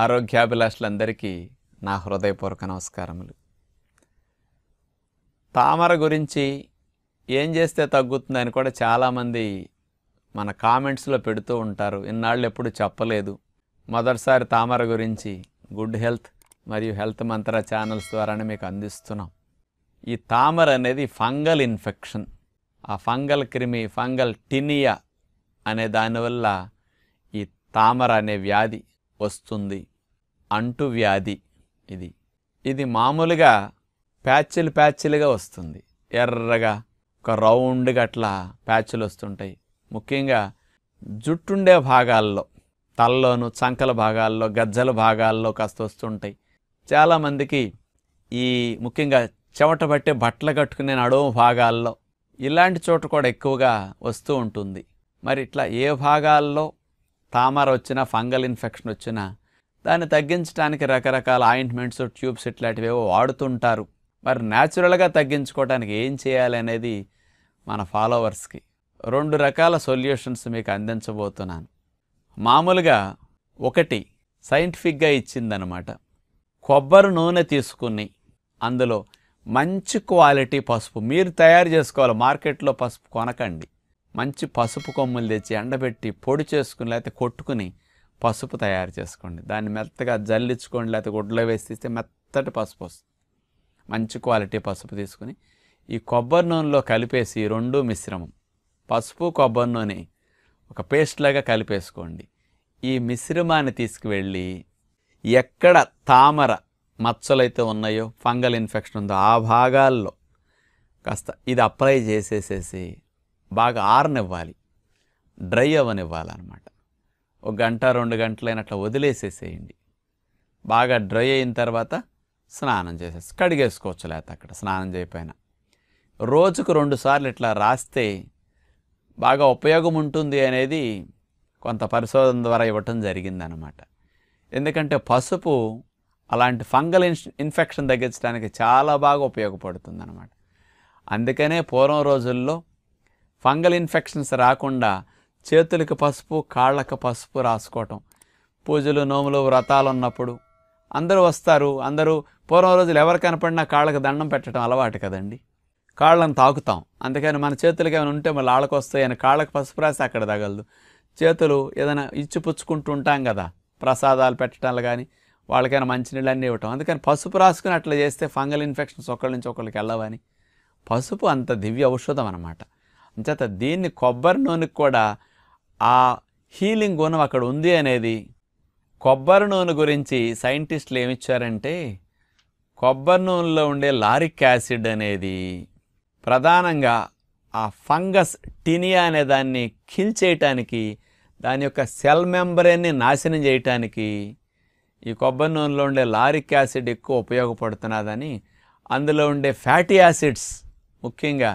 ఆరోగ్యాభిలాషులందరికీ నా హృదయపూర్వక నమస్కారములు తామర గురించి ఏం చేస్తే తగ్గుతుందని కూడా చాలామంది మన కామెంట్స్లో పెడుతూ ఉంటారు ఇన్నాళ్ళు ఎప్పుడు చెప్పలేదు మొదటిసారి తామర గురించి గుడ్ హెల్త్ మరియు హెల్త్ మంత్ర ఛానల్స్ ద్వారానే మీకు అందిస్తున్నాం ఈ తామర అనేది ఫంగల్ ఇన్ఫెక్షన్ ఆ ఫంగల్ క్రిమి ఫంగల్ టినియా అనే దానివల్ల ఈ తామర అనే వ్యాధి వస్తుంది అంటువ్యాధి ఇది ఇది మామూలుగా ప్యాచ్లు ప్యాచ్లుగా వస్తుంది ఎర్రగా ఒక రౌండ్గా అట్లా ప్యాచ్లు వస్తుంటాయి ముఖ్యంగా జుట్టుండే భాగాల్లో తల్లోను చంకల భాగాల్లో గజ్జల భాగాల్లో కాస్త వస్తుంటాయి చాలామందికి ఈ ముఖ్యంగా చెమట పట్టే బట్టలు కట్టుకునే నడుము భాగాల్లో ఇలాంటి చోట కూడా ఎక్కువగా వస్తూ ఉంటుంది మరి ఇట్లా ఏ భాగాల్లో తామర వచ్చినా ఫంగల్ ఇన్ఫెక్షన్ వచ్చిన దాన్ని తగ్గించడానికి రకరకాల ఆయింట్మెంట్స్ ట్యూబ్స్ ఇట్లాంటివేవో వాడుతుంటారు మరి న్యాచురల్గా తగ్గించుకోవడానికి ఏం చేయాలి అనేది మన ఫాలోవర్స్కి రెండు రకాల సొల్యూషన్స్ మీకు అందించబోతున్నాను మామూలుగా ఒకటి సైంటిఫిక్గా ఇచ్చిందనమాట కొబ్బరి నూనె తీసుకుని అందులో మంచి క్వాలిటీ పసుపు మీరు తయారు చేసుకోవాలి మార్కెట్లో పసుపు కొనకండి మంచి పసుపు కొమ్ములు తెచ్చి ఎండబెట్టి పొడి చేసుకుని లేకపోతే కొట్టుకుని పసుపు తయారు చేసుకోండి దాన్ని మెత్తగా జల్లించుకోండి లేకపోతే గుడ్లో వేసిస్తే మెత్తటి పసుపు వస్తుంది మంచి క్వాలిటీ పసుపు తీసుకుని ఈ కొబ్బరి నూనెలో కలిపేసి రెండు మిశ్రమం పసుపు కొబ్బరి నూనె ఒక పేస్ట్ లాగా కలిపేసుకోండి ఈ మిశ్రమాన్ని తీసుకువెళ్ళి ఎక్కడ తామర మచ్చలైతే ఉన్నాయో ఫంగల్ ఇన్ఫెక్షన్ ఉందో ఆ భాగాల్లో కాస్త ఇది అప్లై చేసేసేసి బాగా ఆరనివ్వాలి డ్రై అవ్వనివ్వాలన్నమాట ఒక గంట రెండు గంటలైన అట్లా వదిలేసేసేయండి బాగా డ్రై అయిన తర్వాత స్నానం చేసేసి కడిగేసుకోవచ్చు లేకపోతే అక్కడ స్నానం చేయపోయిన రోజుకు రెండు సార్లు ఇట్లా రాస్తే బాగా ఉపయోగం ఉంటుంది అనేది కొంత పరిశోధన ద్వారా ఇవ్వటం జరిగిందనమాట ఎందుకంటే పసుపు అలాంటి ఫంగల్ ఇన్ఫెక్షన్ తగ్గించడానికి చాలా బాగా ఉపయోగపడుతుందన్నమాట అందుకనే పూర్వం రోజుల్లో ఫంగల్ ఇన్ఫెక్షన్స్ రాకుండా చేతులకు పసుపు కాళ్ళకు పసుపు రాసుకోవటం పూజలు నోములు వ్రతాలు ఉన్నప్పుడు అందరూ వస్తారు అందరూ పూర్వం రోజులు ఎవరు కనపడినా కాళ్ళకు దండం పెట్టడం అలవాటు కదండి కాళ్ళను తాకుతాం అందుకని మన చేతులకి ఏమైనా ఉంటే మళ్ళీ ఆళ్ళకు వస్తాయి అని కాళ్ళకు పసుపు రాసి అక్కడ తగలదు చేతులు ఏదైనా ఇచ్చిపుచ్చుకుంటూ ఉంటాం కదా ప్రసాదాలు పెట్టడాలు కానీ వాళ్ళకైనా మంచినీళ్ళు అన్నీ ఇవ్వటం అందుకని పసుపు రాసుకుని అట్లా చేస్తే ఫంగల్ ఇన్ఫెక్షన్స్ ఒకళ్ళ నుంచి ఒకళ్ళకి వెళ్ళవని పసుపు అంత దివ్య ఔషధం అన్నమాట అంచేత దీన్ని కొబ్బరి నూనెకి కూడా ఆ హీలింగ్ గుణం అక్కడ ఉంది అనేది కొబ్బరి నూనె గురించి సైంటిస్టులు ఏమిచ్చారంటే కొబ్బరి నూనెలో ఉండే లారిక్ యాసిడ్ అనేది ప్రధానంగా ఆ ఫంగస్ టినియా అనే దాన్ని కిల్ చేయటానికి దాని యొక్క సెల్ మెంబరేన్ని నాశనం చేయటానికి ఈ కొబ్బరి నూనెలో ఉండే లారిక్ యాసిడ్ ఎక్కువ ఉపయోగపడుతున్నదని అందులో ఉండే ఫ్యాటీ యాసిడ్స్ ముఖ్యంగా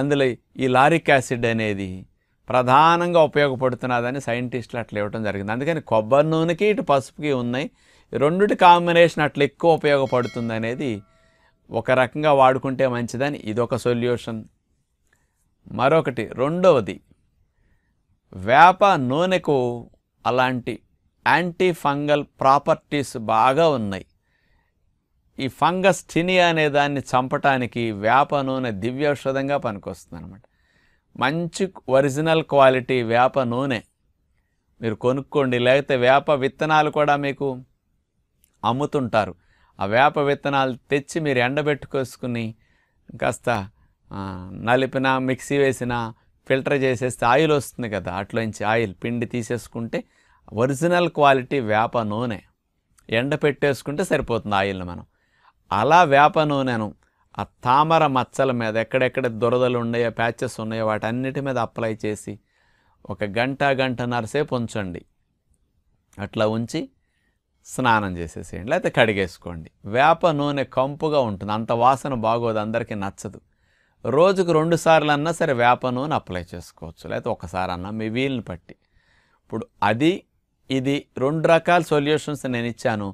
అందులో ఈ లారిక్ యాసిడ్ అనేది ప్రధానంగా ఉపయోగపడుతున్నదని సైంటిస్టులు అట్లా ఇవ్వడం జరిగింది అందుకని కొబ్బరి నూనెకి ఇటు పసుపుకి ఉన్నాయి రెండుటి కాంబినేషన్ అట్లా ఎక్కువ ఉపయోగపడుతుంది అనేది ఒక రకంగా వాడుకుంటే మంచిదని ఇది ఒక సొల్యూషన్ మరొకటి రెండవది వేప నూనెకు అలాంటి యాంటీ ఫంగల్ ప్రాపర్టీస్ బాగా ఉన్నాయి ఈ ఫంగస్ టినియా అనే దాన్ని చంపటానికి వేప నూనె దివ్యౌషధంగా పనికొస్తుంది అనమాట మంచి ఒరిజినల్ క్వాలిటీ వేప నూనె మీరు కొనుక్కోండి లేకపోతే వేప విత్తనాలు కూడా మీకు అమ్ముతుంటారు ఆ వేప విత్తనాలు తెచ్చి మీరు ఎండబెట్టుకోసుకుని కాస్త నలిపిన మిక్సీ వేసిన ఫిల్టర్ చేసేస్తే ఆయిల్ వస్తుంది కదా అట్లోంచి ఆయిల్ పిండి తీసేసుకుంటే ఒరిజినల్ క్వాలిటీ వేప నూనె ఎండ పెట్టేసుకుంటే సరిపోతుంది ఆయిల్ని మనం అలా వేప నూనెను ఆ తామర మచ్చల మీద ఎక్కడెక్కడ దురదలు ఉన్నాయో ప్యాచెస్ ఉన్నాయో వాటన్నిటి మీద అప్లై చేసి ఒక గంట గంటన్నరసేపు ఉంచండి అట్లా ఉంచి స్నానం చేసేసేయండి లేకపోతే కడిగేసుకోండి వేప నూనె కంపుగా ఉంటుంది అంత వాసన బాగోదు అందరికీ నచ్చదు రోజుకు రెండు సార్లు అన్నా సరే వేప నూనె అప్లై చేసుకోవచ్చు లేకపోతే ఒకసారి అన్నా మీ వీలుని పట్టి ఇప్పుడు అది ఇది రెండు రకాల సొల్యూషన్స్ నేను ఇచ్చాను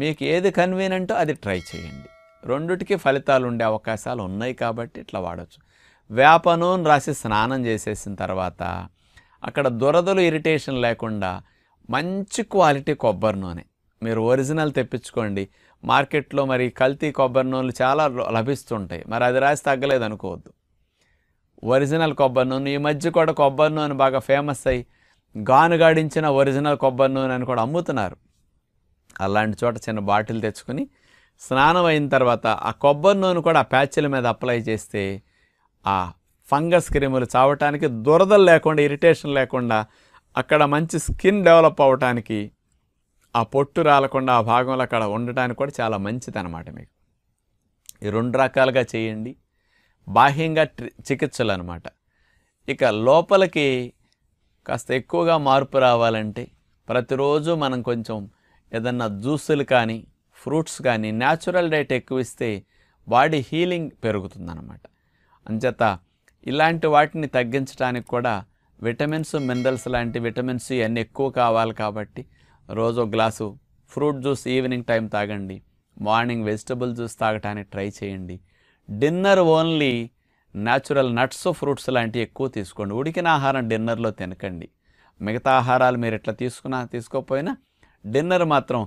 మీకు ఏది కన్వీనెంటో అది ట్రై చేయండి రెండుటికి ఫలితాలు ఉండే అవకాశాలు ఉన్నాయి కాబట్టి ఇట్లా వాడచ్చు వేప నూనె రాసి స్నానం చేసేసిన తర్వాత అక్కడ దురదలు ఇరిటేషన్ లేకుండా మంచి క్వాలిటీ కొబ్బరి నూనె మీరు ఒరిజినల్ తెప్పించుకోండి మార్కెట్లో మరి కల్తీ కొబ్బరి నూనెలు చాలా లభిస్తుంటాయి మరి అది రాసి తగ్గలేదు అనుకోవద్దు ఒరిజినల్ కొబ్బరి నూనె ఈ మధ్య కూడా కొబ్బరి నూనె బాగా ఫేమస్ అయ్యి గానుగాడించిన ఒరిజినల్ కొబ్బరి నూనె అని కూడా అమ్ముతున్నారు అలాంటి చోట చిన్న బాటిల్ తెచ్చుకొని స్నానం అయిన తర్వాత ఆ కొబ్బరి నూనె కూడా ఆ ప్యాచ్ల మీద అప్లై చేస్తే ఆ ఫంగస్ క్రిములు చావటానికి దురదలు లేకుండా ఇరిటేషన్ లేకుండా అక్కడ మంచి స్కిన్ డెవలప్ అవ్వటానికి ఆ పొట్టు రాలకుండా ఆ భాగంలో అక్కడ ఉండటానికి కూడా చాలా మంచిది అనమాట మీకు ఈ రెండు రకాలుగా చేయండి బాహ్యంగా చికిత్సలు అనమాట ఇక లోపలికి కాస్త ఎక్కువగా మార్పు రావాలంటే ప్రతిరోజు మనం కొంచెం ఏదన్నా జ్యూసులు కానీ ఫ్రూట్స్ కానీ న్యాచురల్ డైట్ ఎక్కువ ఇస్తే బాడీ హీలింగ్ పెరుగుతుందన్నమాట అంచేత ఇలాంటి వాటిని తగ్గించడానికి కూడా విటమిన్స్ మినరల్స్ లాంటి విటమిన్స్ ఇవన్నీ ఎక్కువ కావాలి కాబట్టి రోజు glass fruit juice evening time తాగండి మార్నింగ్ వెజిటబుల్ జ్యూస్ తాగటానికి ట్రై చేయండి dinner only natural nuts fruits లాంటివి ఎక్కువ తీసుకోండి ఉడికిన ఆహారం డిన్నర్లో తినకండి మిగతా ఆహారాలు మీరు ఎట్లా తీసుకున్నా తీసుకోకపోయినా డిన్నర్ మాత్రం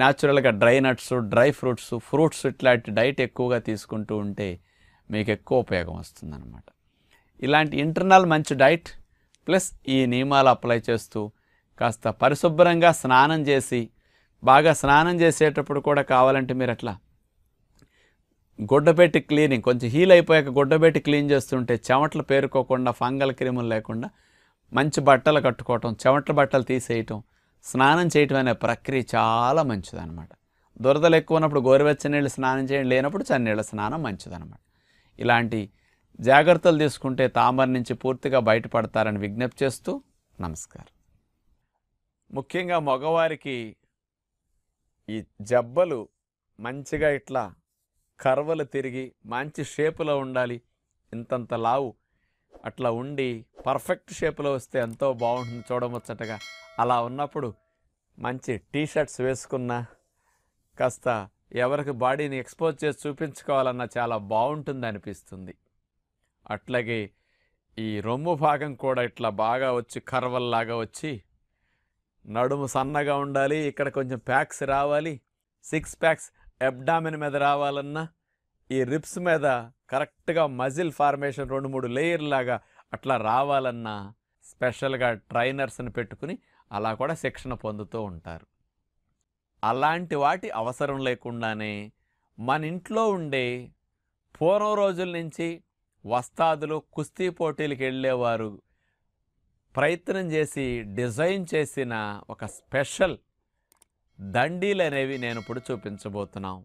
న్యాచురల్గా dry nuts dry fruits fruits ఇట్లాంటి డైట్ ఎక్కువగా తీసుకుంటూ ఉంటే మీకు ఎక్కువ ఉపయోగం వస్తుందన్నమాట ఇలాంటి ఇంటర్నల్ మంచి డైట్ ప్లస్ ఈ నియమాలు అప్లై చేస్తూ కాస్త పరిశుభ్రంగా స్నానం చేసి బాగా స్నానం చేసేటప్పుడు కూడా కావాలంటే మీరు అట్లా గుడ్డబెట్టి క్లీనింగ్ కొంచెం హీల్ అయిపోయాక గుడ్డబెట్టి క్లీన్ చేస్తుంటే చెమటలు పేరుకోకుండా ఫంగల్ క్రిములు లేకుండా మంచి బట్టలు కట్టుకోవటం చెమట బట్టలు తీసేయటం స్నానం చేయటం అనే ప్రక్రియ చాలా మంచిదన్నమాట దురదలు ఎక్కువ ఉన్నప్పుడు గోరువెచ్చని నీళ్ళు స్నానం చేయడం లేనప్పుడు చన్నీళ్ళ స్నానం మంచిదన్నమాట ఇలాంటి జాగ్రత్తలు తీసుకుంటే తామర నుంచి పూర్తిగా బయటపడతారని విజ్ఞప్తి చేస్తూ నమస్కారం ముఖ్యంగా మగవారికి ఈ జబ్బలు మంచిగా ఇట్లా కర్వలు తిరిగి మంచి షేపులో ఉండాలి ఇంతంత లావు అట్లా ఉండి పర్ఫెక్ట్ షేప్లో వస్తే ఎంతో బాగుంటుంది చూడవచ్చటగా అలా ఉన్నప్పుడు మంచి టీ షర్ట్స్ వేసుకున్నా కాస్త ఎవరికి బాడీని ఎక్స్పోజ్ చేసి చూపించుకోవాలన్నా చాలా బాగుంటుంది అనిపిస్తుంది అట్లాగే ఈ రొమ్ము భాగం కూడా ఇట్లా బాగా వచ్చి కర్వల్లాగా వచ్చి నడుము సన్నగా ఉండాలి ఇక్కడ కొంచెం ప్యాక్స్ రావాలి సిక్స్ ప్యాక్స్ అబ్డామిన్ మీద రావాలన్నా ఈ రిప్స్ మీద కరెక్ట్గా మజిల్ ఫార్మేషన్ రెండు మూడు లేయర్ లాగా అట్లా రావాలన్నా స్పెషల్గా ట్రైనర్స్ని పెట్టుకుని అలా కూడా శిక్షణ పొందుతూ ఉంటారు అలాంటి వాటి అవసరం లేకుండానే మన ఇంట్లో ఉండే పూర్వం రోజుల నుంచి వస్తాదులు కుస్తీ పోటీలకు వెళ్ళేవారు ప్రయత్నం చేసి డిజైన్ చేసిన ఒక స్పెషల్ దండీలు అనేవి నేను ఇప్పుడు చూపించబోతున్నాం